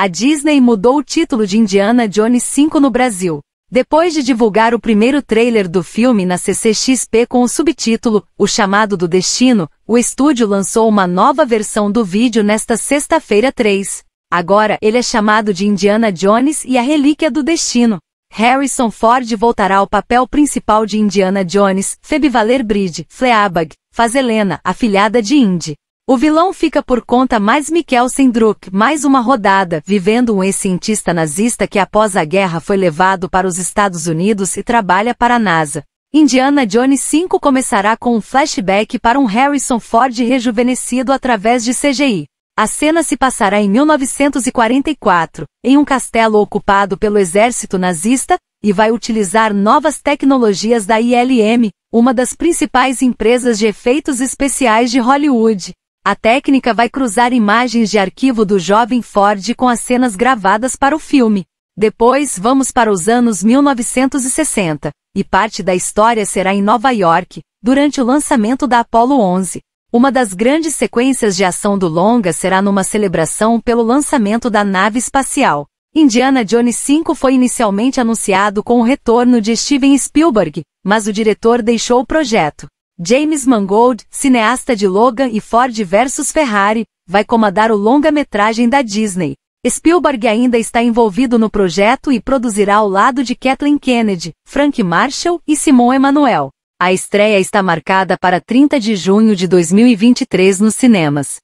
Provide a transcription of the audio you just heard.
a Disney mudou o título de Indiana Jones 5 no Brasil. Depois de divulgar o primeiro trailer do filme na CCXP com o subtítulo O Chamado do Destino, o estúdio lançou uma nova versão do vídeo nesta sexta-feira 3. Agora ele é chamado de Indiana Jones e a Relíquia do Destino. Harrison Ford voltará ao papel principal de Indiana Jones, Feb Valer Fleabag, faz Helena, afilhada de Indy. O vilão fica por conta mais Mikkel Sendruk, mais uma rodada, vivendo um ex-cientista nazista que após a guerra foi levado para os Estados Unidos e trabalha para a NASA. Indiana Jones 5 começará com um flashback para um Harrison Ford rejuvenescido através de CGI. A cena se passará em 1944, em um castelo ocupado pelo exército nazista, e vai utilizar novas tecnologias da ILM, uma das principais empresas de efeitos especiais de Hollywood. A técnica vai cruzar imagens de arquivo do jovem Ford com as cenas gravadas para o filme. Depois vamos para os anos 1960, e parte da história será em Nova York, durante o lançamento da Apollo 11. Uma das grandes sequências de ação do longa será numa celebração pelo lançamento da nave espacial. Indiana Jones 5 foi inicialmente anunciado com o retorno de Steven Spielberg, mas o diretor deixou o projeto. James Mangold, cineasta de Logan e Ford vs Ferrari, vai comandar o longa-metragem da Disney. Spielberg ainda está envolvido no projeto e produzirá ao lado de Kathleen Kennedy, Frank Marshall e Simon Emanuel. A estreia está marcada para 30 de junho de 2023 nos cinemas.